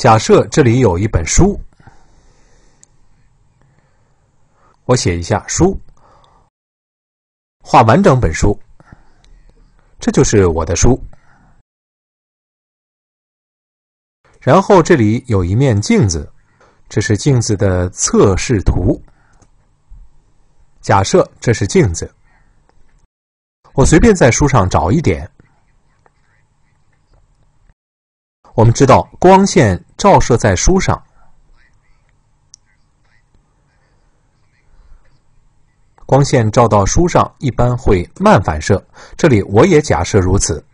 假设这里有一本书，我写一下书，画完整本书，这就是我的书。然后这里有一面镜子，这是镜子的测试图。假设这是镜子，我随便在书上找一点。我们知道，光线照射在书上，光线照到书上一般会慢反射。这里我也假设如此。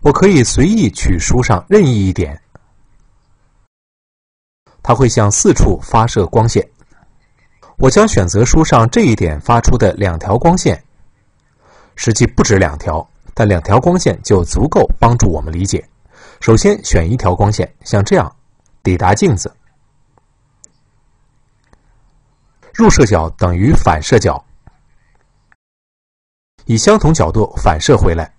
我可以随意取书上任意一点，它会向四处发射光线。我将选择书上这一点发出的两条光线，实际不止两条。但两条光线就足够帮助我们理解。首先选一条光线，像这样抵达镜子，入射角等于反射角，以相同角度反射回来。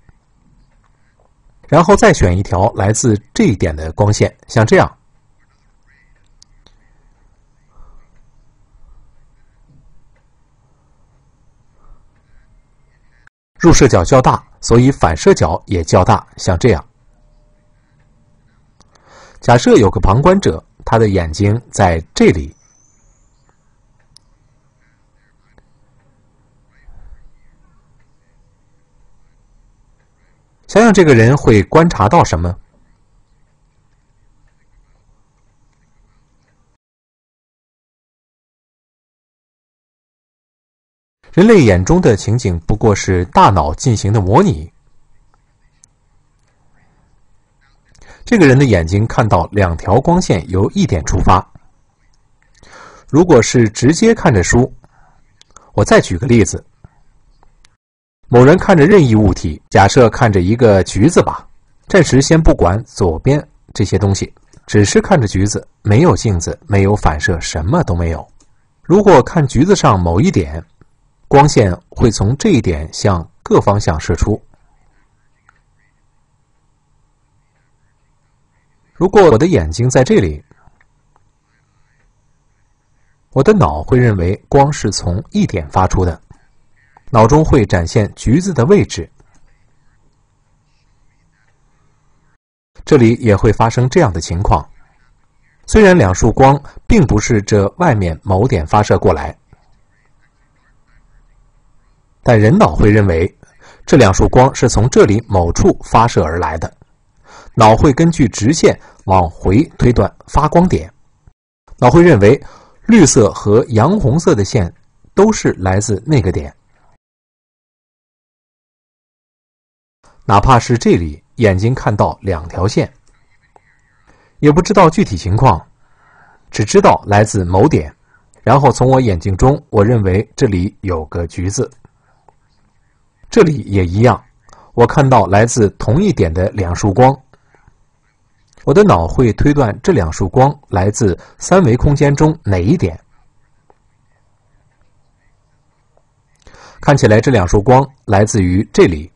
然后再选一条来自这一点的光线，像这样。入射角较大，所以反射角也较大。像这样，假设有个旁观者，他的眼睛在这里，想想这个人会观察到什么。人类眼中的情景不过是大脑进行的模拟。这个人的眼睛看到两条光线由一点出发。如果是直接看着书，我再举个例子：某人看着任意物体，假设看着一个橘子吧。暂时先不管左边这些东西，只是看着橘子，没有镜子，没有反射，什么都没有。如果看橘子上某一点。光线会从这一点向各方向射出。如果我的眼睛在这里，我的脑会认为光是从一点发出的，脑中会展现橘子的位置。这里也会发生这样的情况，虽然两束光并不是这外面某点发射过来。但人脑会认为这两束光是从这里某处发射而来的，脑会根据直线往回推断发光点，脑会认为绿色和洋红色的线都是来自那个点。哪怕是这里眼睛看到两条线，也不知道具体情况，只知道来自某点，然后从我眼睛中，我认为这里有个橘子。这里也一样，我看到来自同一点的两束光，我的脑会推断这两束光来自三维空间中哪一点？看起来这两束光来自于这里，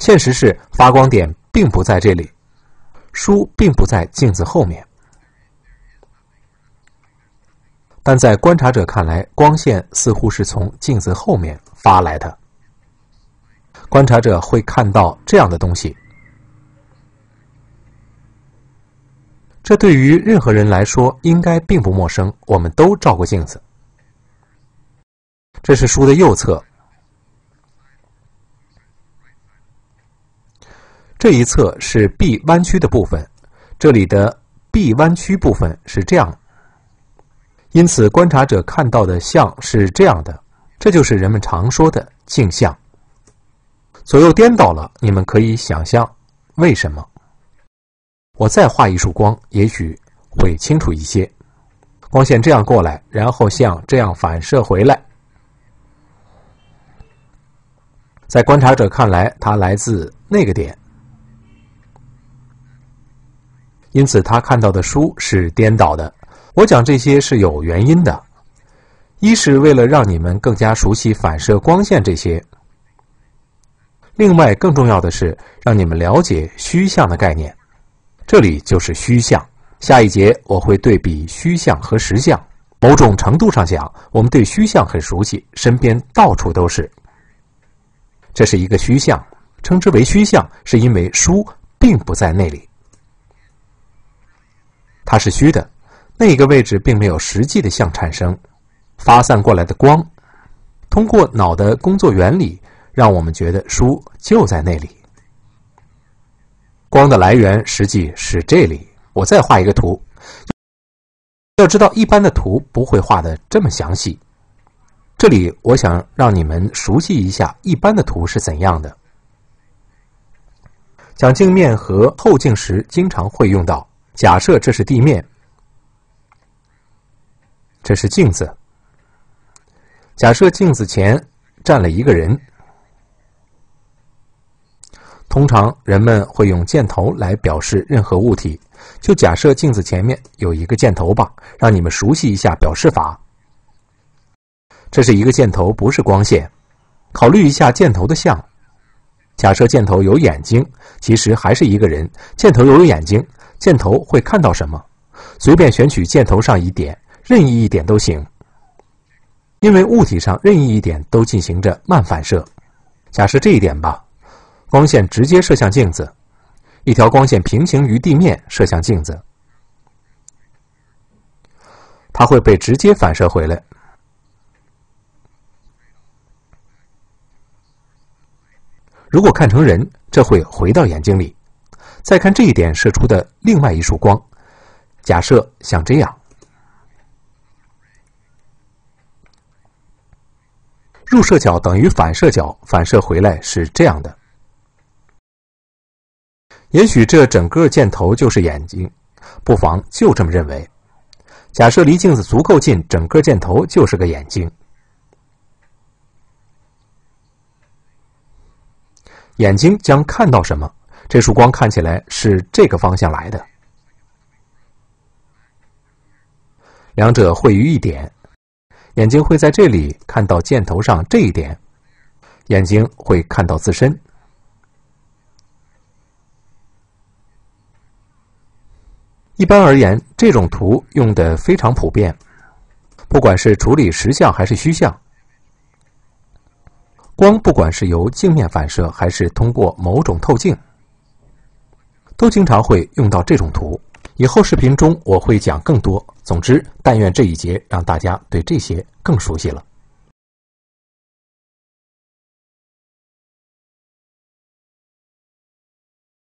现实是发光点并不在这里，书并不在镜子后面，但在观察者看来，光线似乎是从镜子后面发来的。观察者会看到这样的东西，这对于任何人来说应该并不陌生。我们都照过镜子。这是书的右侧，这一侧是 B 弯曲的部分。这里的 B 弯曲部分是这样，因此观察者看到的像是这样的。这就是人们常说的镜像。左右颠倒了，你们可以想象为什么？我再画一束光，也许会清楚一些。光线这样过来，然后像这样反射回来，在观察者看来，它来自那个点。因此，他看到的书是颠倒的。我讲这些是有原因的，一是为了让你们更加熟悉反射光线这些。另外，更重要的是让你们了解虚像的概念。这里就是虚像。下一节我会对比虚像和实像。某种程度上讲，我们对虚像很熟悉，身边到处都是。这是一个虚像，称之为虚像是因为书并不在那里，它是虚的，那个位置并没有实际的像产生，发散过来的光通过脑的工作原理。让我们觉得书就在那里。光的来源实际是这里。我再画一个图，要知道一般的图不会画的这么详细。这里我想让你们熟悉一下一般的图是怎样的。讲镜面和透镜时经常会用到。假设这是地面，这是镜子。假设镜子前站了一个人。通常人们会用箭头来表示任何物体。就假设镜子前面有一个箭头吧，让你们熟悉一下表示法。这是一个箭头，不是光线。考虑一下箭头的像。假设箭头有眼睛，其实还是一个人。箭头有眼睛，箭头会看到什么？随便选取箭头上一点，任意一点都行。因为物体上任意一点都进行着慢反射。假设这一点吧。光线直接射向镜子，一条光线平行于地面射向镜子，它会被直接反射回来。如果看成人，这会回到眼睛里。再看这一点射出的另外一束光，假设像这样，入射角等于反射角，反射回来是这样的。也许这整个箭头就是眼睛，不妨就这么认为。假设离镜子足够近，整个箭头就是个眼睛。眼睛将看到什么？这束光看起来是这个方向来的，两者汇于一点，眼睛会在这里看到箭头上这一点。眼睛会看到自身。一般而言，这种图用的非常普遍，不管是处理实像还是虚像，光不管是由镜面反射还是通过某种透镜，都经常会用到这种图。以后视频中我会讲更多。总之，但愿这一节让大家对这些更熟悉了。